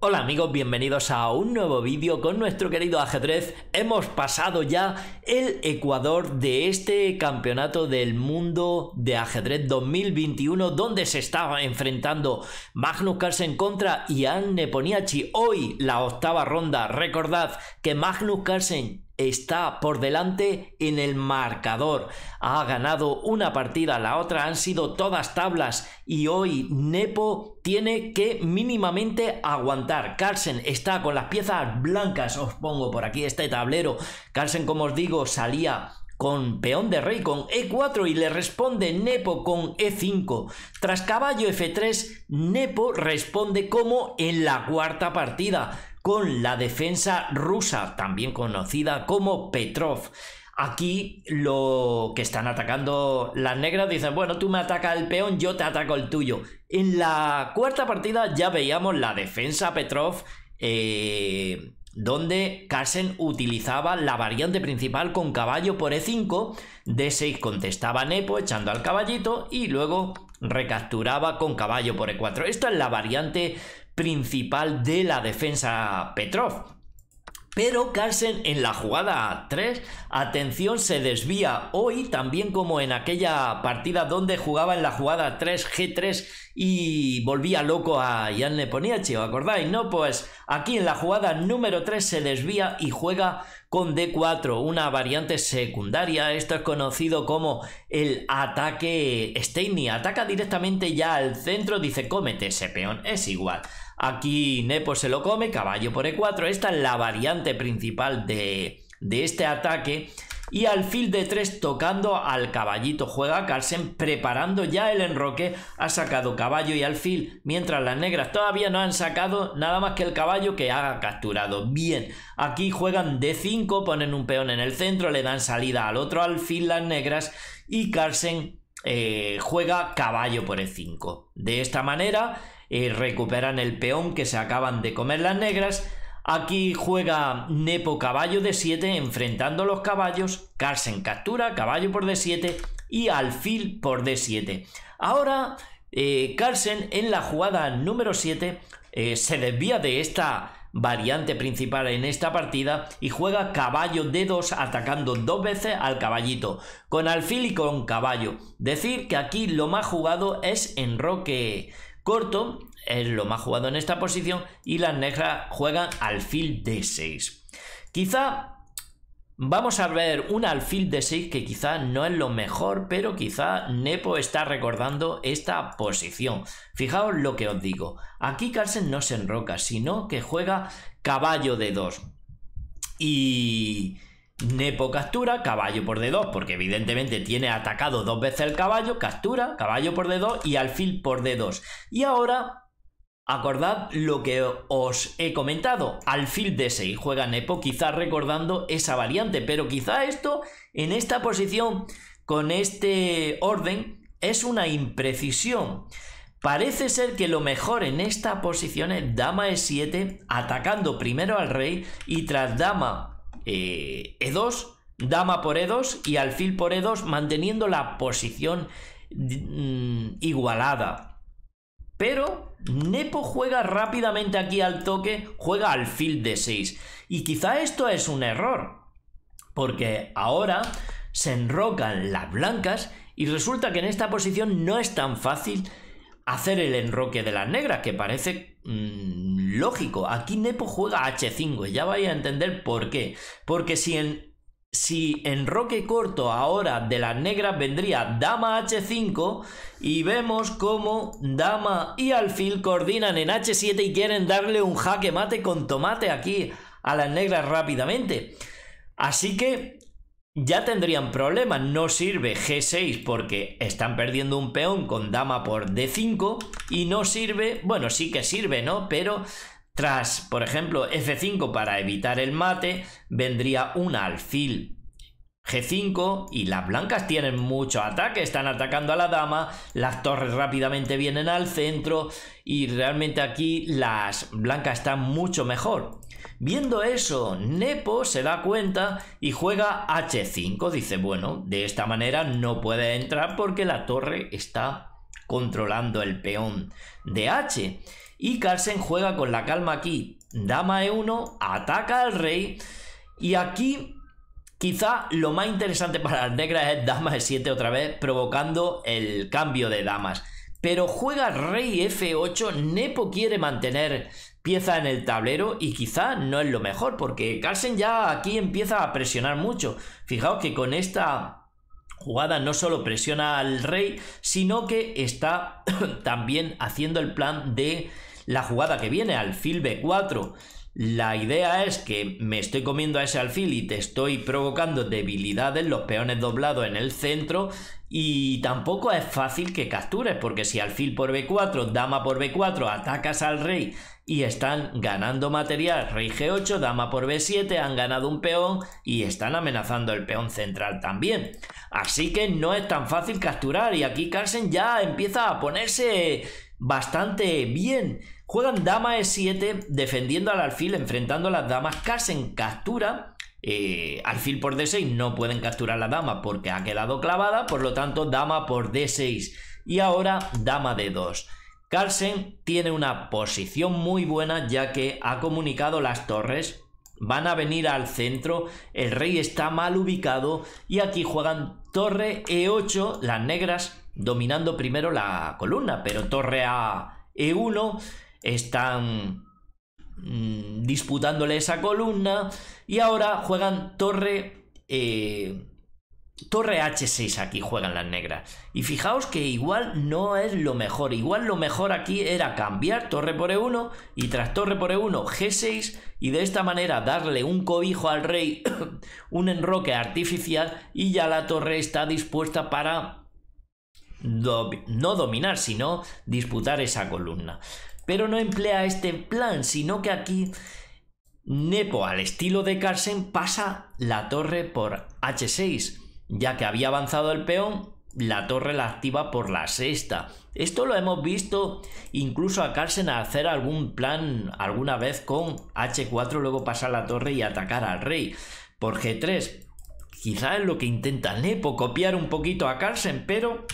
Hola amigos, bienvenidos a un nuevo vídeo con nuestro querido ajedrez. Hemos pasado ya el Ecuador de este campeonato del mundo de ajedrez 2021 donde se estaba enfrentando Magnus Carlsen contra Ian Neponiachi. Hoy la octava ronda. Recordad que Magnus Carlsen está por delante en el marcador. Ha ganado una partida, la otra han sido todas tablas y hoy Nepo tiene que mínimamente aguantar. Carlsen está con las piezas blancas, os pongo por aquí este tablero. Carlsen, como os digo, salía con peón de rey con e4 y le responde Nepo con e5. Tras caballo f3, Nepo responde como en la cuarta partida con la defensa rusa, también conocida como Petrov. Aquí lo que están atacando las negras dicen, bueno, tú me atacas el peón, yo te ataco el tuyo. En la cuarta partida ya veíamos la defensa Petrov, eh, donde Kasen utilizaba la variante principal con caballo por E5, D6 contestaba Nepo echando al caballito y luego recapturaba con caballo por E4. Esta es la variante principal de la defensa Petrov. Pero Carlsen en la jugada 3, atención, se desvía hoy, también como en aquella partida donde jugaba en la jugada 3, G3 y volvía loco a Jan Leponiachi, ¿os acordáis? No, pues aquí en la jugada número 3 se desvía y juega con D4, una variante secundaria. Esto es conocido como el ataque y Ataca directamente ya al centro, dice cómete ese peón, es igual. Aquí Nepo se lo come, caballo por E4. Esta es la variante principal de, este ataque. Y alfil de 3 tocando al caballito juega Carlsen preparando ya el enroque. Ha sacado caballo y alfil mientras las negras todavía no han sacado nada más que el caballo que ha capturado. Bien, aquí juegan D5, ponen un peón en el centro, le dan salida al otro alfil las negras y Carlsen eh, juega caballo por E5. De esta manera recuperan el peón que se acaban de comer las negras. Aquí juega Nepo caballo de 7 enfrentando los caballos, Carlsen captura caballo por d7 y alfil por d7. Ahora eh, Carsen Carlsen en la jugada número 7 eh, se desvía de esta variante principal en esta partida y juega caballo d2 atacando dos veces al caballito, con alfil y con caballo. Decir que aquí lo más jugado es enroque Corto es lo más jugado en esta posición y las negras juegan alfil de 6 Quizá Vamos a ver un alfil de 6 que quizá no es lo mejor, pero quizá Nepo está recordando esta posición. Fijaos lo que os digo. Aquí Carlsen no se enroca, sino que juega caballo de 2. Y Nepo captura, caballo por D2, porque evidentemente tiene atacado dos veces el caballo, captura, caballo por D2 y alfil por D2. Y ahora Acordad lo que os he comentado, alfil D6 juega Nepo, quizá recordando esa variante, pero quizá esto en esta posición con este orden es una imprecisión. Parece ser que lo mejor en esta posición es dama E7, atacando primero al rey y tras dama e2, eh, e dama por E2 y alfil por E2, manteniendo la posición mm, igualada. Pero Nepo juega rápidamente aquí al toque, juega alfil de 6. Y quizá esto es un error, porque ahora se enrocan las blancas y resulta que en esta posición no es tan fácil hacer el enroque de las negras, que parece Mm, lógico. Aquí Nepo juega H5 y ya vais a entender por qué. Porque si en, si en roque corto ahora de las negras vendría dama H5 y vemos cómo dama y alfil coordinan en H7 y quieren darle un jaque mate con tomate aquí a las negras rápidamente. Así que ya tendrían problemas. No sirve G6 porque están perdiendo un peón con dama por D5 y no sirve, bueno, sí que sirve, ¿no? Pero tras, por ejemplo, F5 para evitar el mate, vendría un alfil G5 y las blancas tienen mucho ataque, están atacando a la dama, las torres rápidamente vienen al centro y realmente aquí las blancas están mucho mejor. Viendo eso, Nepo se da cuenta y juega H5. Dice, bueno, de esta manera no puede entrar porque la torre está controlando el peón de H. Y Carlsen juega con la calma aquí. Dama E1, ataca al rey. Y aquí Quizá lo más interesante para las negras es dama E7 otra vez, provocando el cambio de damas pero juega rey F8, Nepo quiere mantener pieza en el tablero y quizá no es lo mejor, porque Carlsen ya aquí empieza a presionar mucho. Fijaos que con esta jugada no solo presiona al rey, sino que está también haciendo el plan de la jugada que viene, alfil B4. La idea es que me estoy comiendo a ese alfil y te estoy provocando debilidades, los peones doblados en el centro y tampoco es fácil que captures, porque si alfil por b4, dama por b4, atacas al rey y están ganando material, rey g8, dama por b7, han ganado un peón y están amenazando el peón central también. Así que no es tan fácil capturar y aquí Carlsen ya empieza a ponerse bastante bien. Juegan dama e7 defendiendo al alfil, enfrentando a las damas, Carlsen captura eh, alfil por D6 no pueden capturar la dama porque ha quedado clavada, por lo tanto dama por D6 y ahora dama D2. Carlsen tiene una posición muy buena ya que ha comunicado las torres, van a venir al centro, el rey está mal ubicado y aquí juegan torre E8, las negras dominando primero la columna, pero torre a E1 están Mm, disputándole esa columna. Y ahora juegan torre... Eh, torre H6 aquí juegan las negras. Y fijaos que igual no es lo mejor. Igual lo mejor aquí era cambiar torre por E1 y tras torre por E1 G6 y de esta manera darle un cobijo al rey, un enroque artificial y ya la torre está dispuesta para no dominar, sino disputar esa columna pero no emplea este plan, sino que aquí Nepo al estilo de Carsen pasa la torre por h6, ya que había avanzado el peón, la torre la activa por la sexta. Esto lo hemos visto incluso a Carsen hacer algún plan alguna vez con h4, luego pasar la torre y atacar al rey por g3. Quizá es lo que intenta Nepo, copiar un poquito a Carsen, pero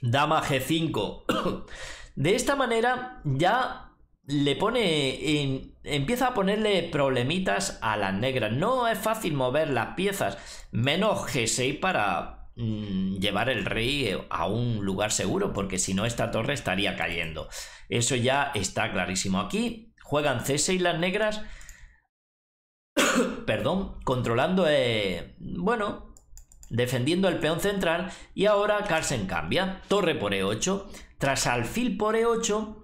dama g5. De esta manera ya le pone empieza a ponerle problemitas a las negras. No es fácil mover las piezas, menos G6 para mm, llevar el rey a un lugar seguro, porque si no esta torre estaría cayendo. Eso ya está clarísimo. Aquí juegan C6 las negras, perdón, controlando, eh, bueno, defendiendo el peón central y ahora Carlsen cambia. Torre por E8, tras alfil por E8,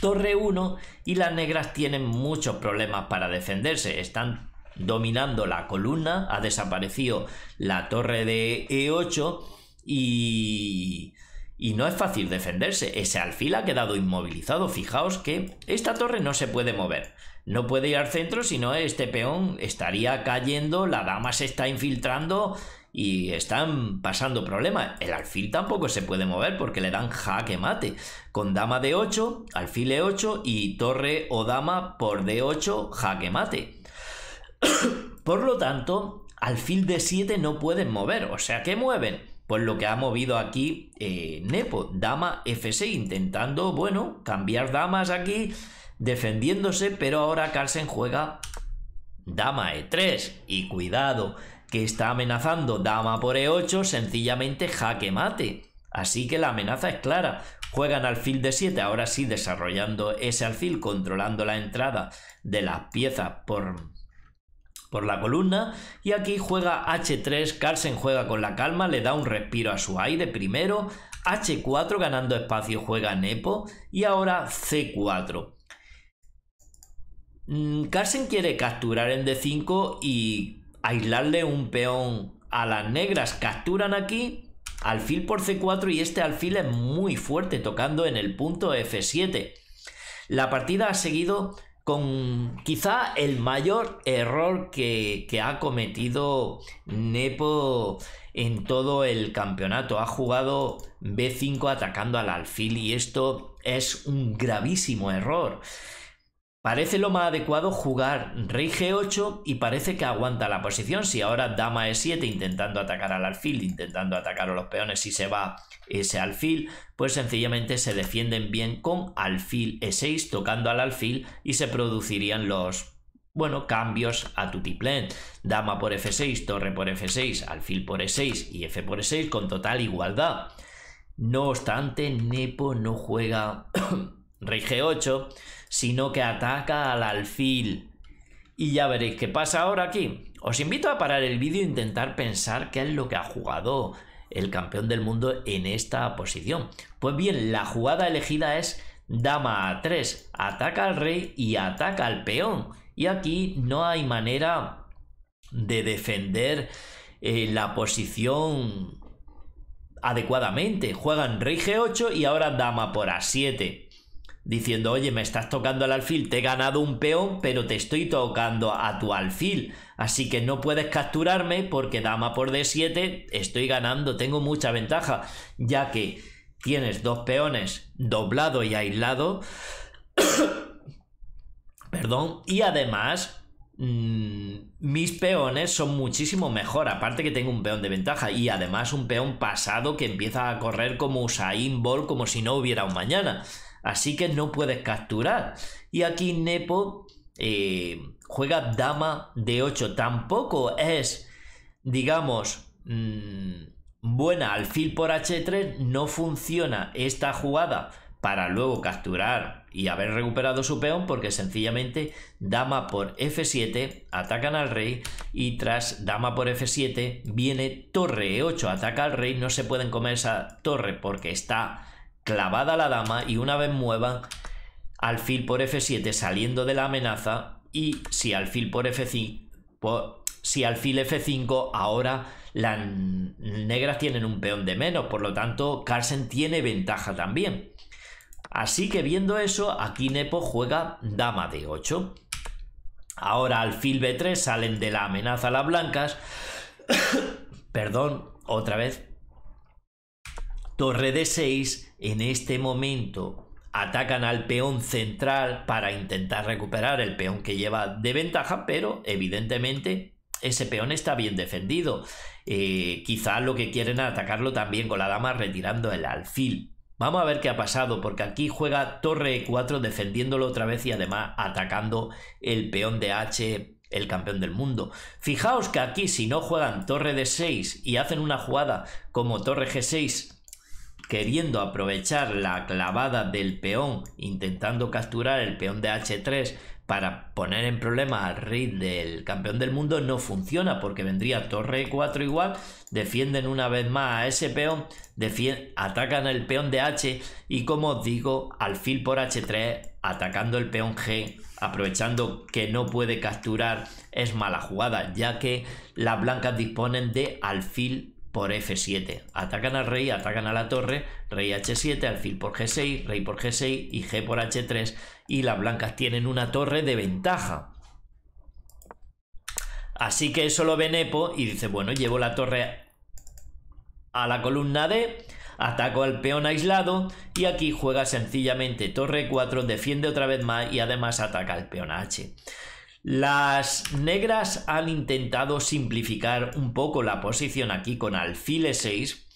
torre 1 y las negras tienen muchos problemas para defenderse. Están dominando la columna, ha desaparecido la torre de E8 y... Y no es fácil defenderse. Ese alfil ha quedado inmovilizado. Fijaos que esta torre no se puede mover no puede ir al centro, sino este peón estaría cayendo, la dama se está infiltrando y están pasando problemas. El alfil tampoco se puede mover porque le dan jaque mate. Con dama de 8, alfil E8 y torre o dama por D8, jaque mate. por lo tanto, alfil D7 no pueden mover. O sea, ¿qué mueven? Pues lo que ha movido aquí eh, Nepo, dama F6, intentando, bueno, cambiar damas aquí defendiéndose, pero ahora Carlsen juega dama e3 y cuidado que está amenazando dama por e8, sencillamente jaque mate. Así que la amenaza es clara. Juegan alfil de 7, ahora sí desarrollando ese alfil, controlando la entrada de las piezas por, por la columna. Y aquí juega h3, Carlsen juega con la calma, le da un respiro a su aire primero. h4 ganando espacio juega Nepo y ahora c4. Mm, Carlsen quiere capturar en D5 y aislarle un peón a las negras. Capturan aquí, alfil por C4 y este alfil es muy fuerte tocando en el punto F7. La partida ha seguido con quizá el mayor error que, que ha cometido Nepo en todo el campeonato. Ha jugado B5 atacando al alfil y esto es un gravísimo error. Parece lo más adecuado jugar rey g8 y parece que aguanta la posición. Si ahora dama e7 intentando atacar al alfil, intentando atacar a los peones, y se va ese alfil, pues sencillamente se defienden bien con alfil e6 tocando al alfil y se producirían los bueno, cambios a tiplén. Dama por f6, torre por f6, alfil por e6 y f por e6 con total igualdad. No obstante, Nepo no juega rey g8 sino que ataca al alfil. Y ya veréis qué pasa ahora aquí. Os invito a parar el vídeo e intentar pensar qué es lo que ha jugado el campeón del mundo en esta posición. Pues bien, la jugada elegida es dama a 3, ataca al rey y ataca al peón. Y aquí no hay manera de defender eh, la posición adecuadamente. Juegan rey g8 y ahora dama por a7 diciendo, oye, me estás tocando al alfil, te he ganado un peón, pero te estoy tocando a tu alfil. Así que no puedes capturarme porque dama por D7 estoy ganando, tengo mucha ventaja, ya que tienes dos peones doblado y aislado. Perdón, y además mm, mis peones son muchísimo mejor, aparte que tengo un peón de ventaja y además un peón pasado que empieza a correr como Usain Bolt como si no hubiera un mañana. Así que no puedes capturar. Y aquí Nepo eh, juega dama de 8. Tampoco es, digamos, buena mm, buena alfil por h3. No funciona esta jugada para luego capturar y haber recuperado su peón porque sencillamente dama por f7 atacan al rey y tras dama por f7 viene torre e8 ataca al rey no se pueden comer esa torre porque está clavada la dama y una vez muevan alfil por f7 saliendo de la amenaza y si alfil por f5, por, si alfil f5 ahora las negras tienen un peón de menos, por lo tanto Carlsen tiene ventaja también. Así que viendo eso, aquí Nepo juega dama de 8. Ahora alfil b3 salen de la amenaza las blancas. Perdón, otra vez torre d 6 en este momento atacan al peón central para intentar recuperar el peón que lleva de ventaja, pero evidentemente ese peón está bien defendido. Eh, quizá lo que quieren atacarlo también con la dama retirando el alfil. Vamos a ver qué ha pasado, porque aquí juega torre e4 defendiéndolo otra vez y además atacando el peón de h el campeón del mundo. Fijaos que aquí si no juegan torre de 6 y hacen una jugada como torre g6 queriendo aprovechar la clavada del peón, intentando capturar el peón de H3 para poner en problema al rey del campeón del mundo, no funciona porque vendría torre 4 igual, defienden una vez más a ese peón, atacan el peón de H y como os digo, alfil por H3 atacando el peón G, aprovechando que no puede capturar, es mala jugada, ya que las blancas disponen de alfil por F7. Atacan al rey, atacan a la torre, rey H7, alfil por G6, rey por G6 y G por H3. Y las blancas tienen una torre de ventaja. Así que eso lo ve Nepo y dice, bueno, llevo la torre a la columna D, ataco al peón aislado y aquí juega sencillamente torre 4, defiende otra vez más y además ataca al peón H. Las negras han intentado simplificar un poco la posición aquí con alfil e 6,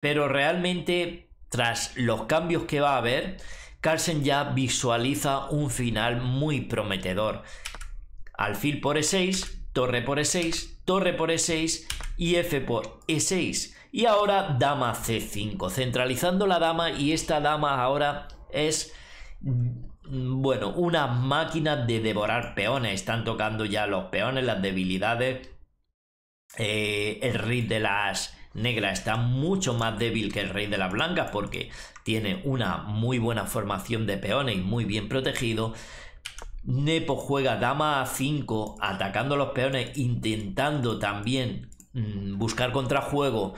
pero realmente tras los cambios que va a haber, Carlsen ya visualiza un final muy prometedor. Alfil por E6, torre por E6, torre por E6 y F por E6. Y ahora dama C5, centralizando la dama y esta dama ahora es Mm, bueno, una máquina de devorar peones. Están tocando ya los peones, las debilidades. Eh, el rey de las negras está mucho más débil que el rey de las blancas porque tiene una muy buena formación de peones y muy bien protegido. Nepo juega dama a 5 atacando a los peones, intentando también mm, buscar contrajuego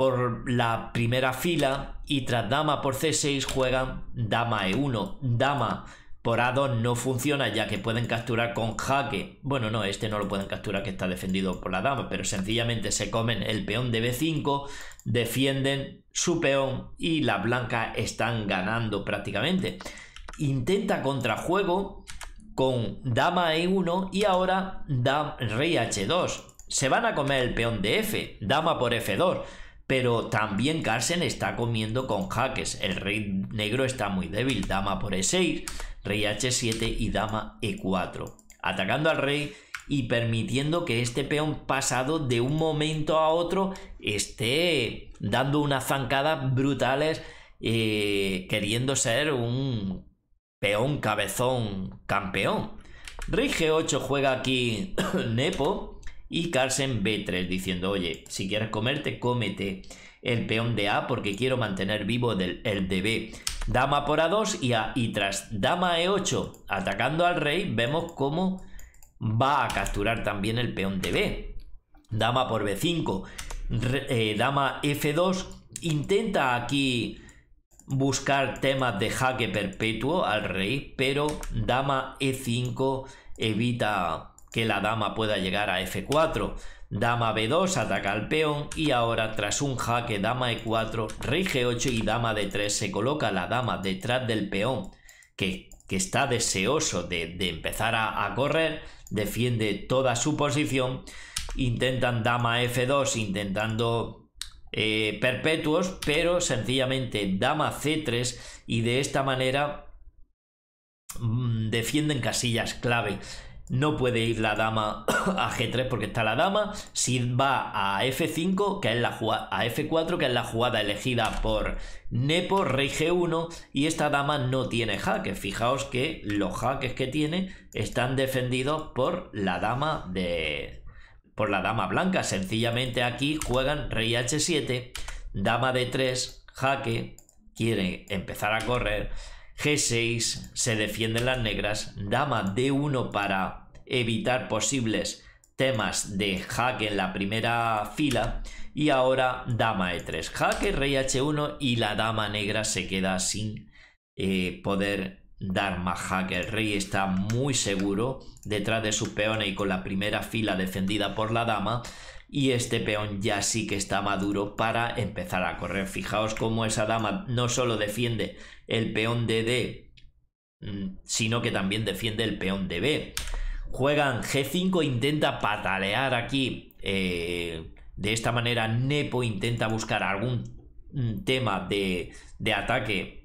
por la primera fila y tras dama por c6 juegan dama e1. Dama por a2 no funciona ya que pueden capturar con jaque. Bueno, no, este no lo pueden capturar que está defendido por la dama, pero sencillamente se comen el peón de b5, defienden su peón y las blancas están ganando prácticamente. Intenta contrajuego con dama e1 y ahora da rey h2. Se van a comer el peón de f, dama por f2. Pero también Carlsen está comiendo con jaques. El rey negro está muy débil. Dama por e6, rey h7 y dama e4. Atacando al rey y permitiendo que este peón pasado de un momento a otro esté dando unas zancadas brutales eh, queriendo ser un peón cabezón campeón. Rey G8 juega aquí Nepo y Carsen B3 diciendo, oye, si quieres comerte, cómete el peón de A porque quiero mantener vivo el de B. Dama por A2 y, a, tras dama E8 atacando al rey, vemos cómo va a capturar también el peón de B. Dama por B5, eh, dama F2, intenta aquí buscar temas de jaque perpetuo al rey, pero dama E5 evita que la dama pueda llegar a f4. Dama b2 ataca al peón y ahora tras un jaque dama e4, rey 8 y dama d3 se coloca la dama detrás del peón que, está deseoso de, empezar a, correr, defiende toda su posición, intentan dama f2 intentando eh, perpetuos, pero sencillamente dama c3 y de esta manera mm, defienden casillas clave no puede ir la dama a G3 porque está la dama. Si va a F5, que es la jugada, a F4, que es la jugada elegida por Nepo, rey G1, y esta dama no tiene jaque. Fijaos que los jaques que tiene están defendidos por la dama de por la dama blanca. Sencillamente aquí juegan rey H7, dama de 3, jaque, quiere empezar a correr G6, se defienden las negras, dama D1 para evitar posibles temas de jaque en la primera fila y ahora dama E3, jaque, rey H1 y la dama negra se queda sin eh, poder dar más jaque. El rey está muy seguro detrás de su peón y con la primera fila defendida por la dama y este peón ya sí que está maduro para empezar a correr. Fijaos cómo esa dama no solo defiende el peón de D, mm, sino que también defiende el peón de B. Juegan G5, intenta patalear aquí. Eh, de esta manera, Nepo intenta buscar algún mm, tema de, de ataque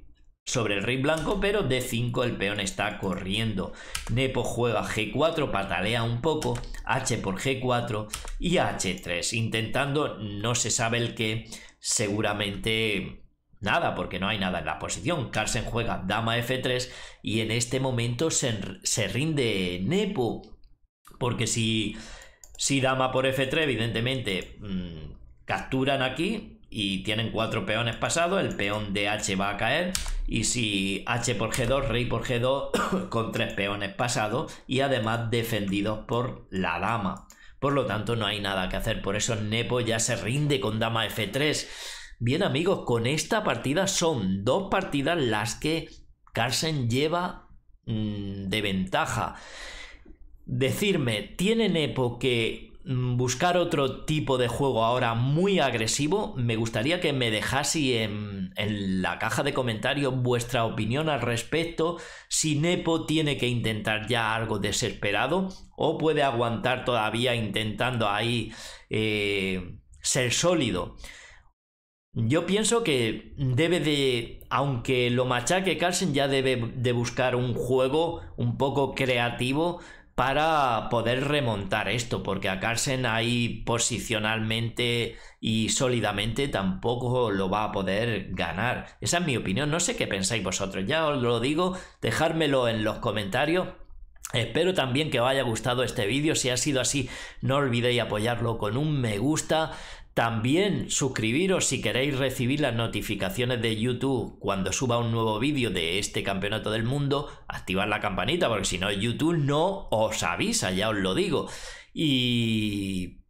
sobre el rey blanco, pero D5 el peón está corriendo. Nepo juega G4, patalea un poco, H por G4 y H3, intentando, no se sabe el qué, seguramente nada, porque no hay nada en la posición. Carlsen juega dama F3 y en este momento se, rinde Nepo, porque si, si dama por F3, evidentemente, mm, capturan aquí, y tienen cuatro peones pasados, el peón de H va a caer y si H por G2, rey por G2 con tres peones pasados y además defendidos por la dama. Por lo tanto no hay nada que hacer, por eso Nepo ya se rinde con dama F3. Bien amigos, con esta partida son dos partidas las que Carlsen lleva mm, de ventaja. Decirme, ¿tiene Nepo que Mm, buscar otro tipo de juego ahora muy agresivo, me gustaría que me dejase en, la caja de comentarios vuestra opinión al respecto, si Nepo tiene que intentar ya algo desesperado o puede aguantar todavía intentando ahí eh, ser sólido. Yo pienso que debe de, aunque lo machaque Carlsen, ya debe de buscar un juego un poco creativo para poder remontar esto, porque a Carsen ahí posicionalmente y sólidamente tampoco lo va a poder ganar. Esa es mi opinión, no sé qué pensáis vosotros, ya os lo digo, dejármelo en los comentarios. Espero también que os haya gustado este vídeo, si ha sido así no olvidéis apoyarlo con un me gusta, también suscribiros si queréis recibir las notificaciones de YouTube cuando suba un nuevo vídeo de este campeonato del mundo, activad la campanita porque si no YouTube no os avisa, ya os lo digo. Y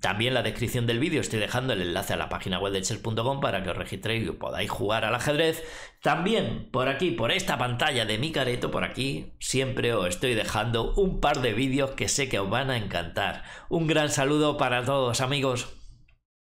también en la descripción del vídeo estoy dejando el enlace a la página web de chess.com para que os registréis y podáis jugar al ajedrez. También por aquí, por esta pantalla de mi careto, por aquí, siempre os estoy dejando un par de vídeos que sé que os van a encantar. Un gran saludo para todos amigos.